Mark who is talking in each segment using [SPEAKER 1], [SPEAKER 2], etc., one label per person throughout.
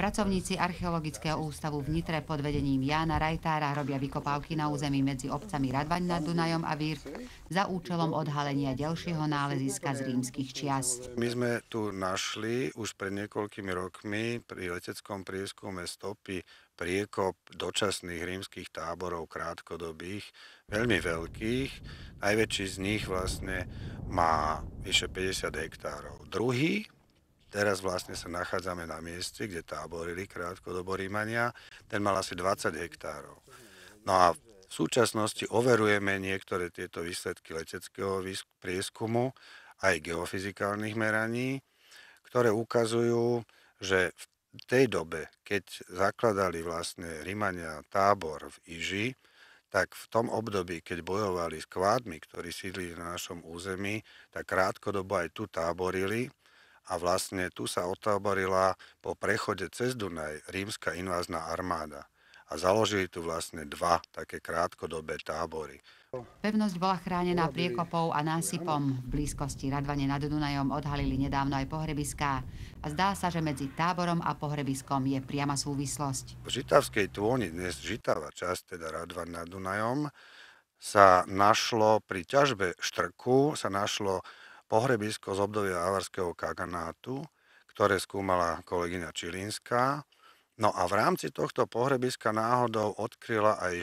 [SPEAKER 1] Pracovníci archeologického ústavu v Nitre pod vedením Jána Rajtára robia vykopávky na území medzi obcami Radvaň nad Dunajom a Vírk za účelom odhalenia ďalšieho náleziska z rímskych
[SPEAKER 2] čias. My sme tu našli už pred niekoľkými rokmi pri leteckom prieskume stopy priekop dočasných rímskych táborov krátkodobých, veľmi veľkých. Najväčší z nich vlastne má vyše 50 hektárov. Druhý Teraz vlastne sa nachádzame na mieste, kde táborili krátkodobo Rímania. Ten mal asi 20 hektárov. No a v súčasnosti overujeme niektoré tieto výsledky leteckého prieskumu, aj geofyzikálnych meraní, ktoré ukazujú, že v tej dobe, keď zakladali vlastne Rímania tábor v Iži, tak v tom období, keď bojovali s kvádmi, ktorí sídli na našom území, tak krátkodobo aj tu táborili a vlastne tu sa otáborila po prechode cez Dunaj rímska invázna armáda a založili tu vlastne dva také krátkodobé tábory.
[SPEAKER 1] Pevnosť bola chránená priekopou a násypom. V blízkosti Radvane nad Dunajom odhalili nedávno aj pohrebiská. A zdá sa, že medzi táborom a pohrebiskom je priama súvislosť.
[SPEAKER 2] V žitavskej tôni, dnes žitava časť, teda Radvan nad Dunajom, sa našlo pri ťažbe štrku, sa našlo pohrebisko z obdobia avarského kaganátu, ktoré skúmala kolegyňa Čilinská. No a v rámci tohto pohrebiska náhodou odkryla aj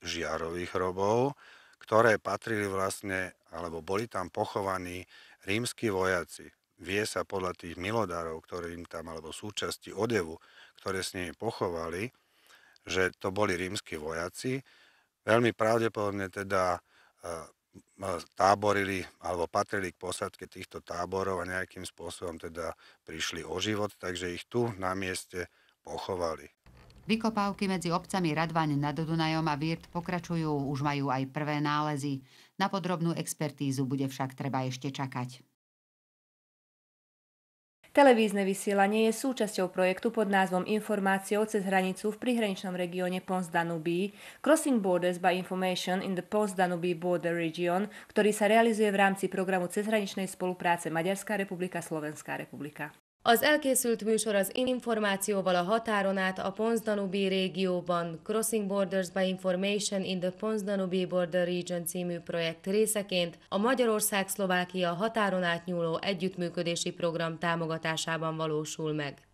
[SPEAKER 2] 6 žiarových hrobov, ktoré patrili vlastne, alebo boli tam pochovaní rímsky vojaci. Vie sa podľa tých milodárov, ktorí im tam, alebo súčasti odevu, ktoré s nimi pochovali, že to boli rímsky vojaci. Veľmi pravdepodobne teda eh, táborili alebo patrili k posadke týchto táborov a nejakým spôsobom teda prišli o život, takže ich tu na mieste pochovali.
[SPEAKER 1] Vykopávky medzi obcami Radvaň nad Dunajom a Virt pokračujú, už majú aj prvé nálezy. Na podrobnú expertízu bude však treba ešte čakať. Televízne vysielanie je súčasťou projektu pod názvom Informáciou cez hranicu v prihraničnom regióne Pons Danubí, Crossing Borders by Information in the Pons Danubí Border Region, ktorý sa realizuje v rámci programu cezhraničnej spolupráce Maďarská republika Slovenská republika. Az elkészült műsor az információval a határon át a Ponsdanubi régióban Crossing Borders by Information in the Ponsdanubi Border Region című projekt részeként a Magyarország-Szlovákia határon átnyúló együttműködési program támogatásában valósul meg.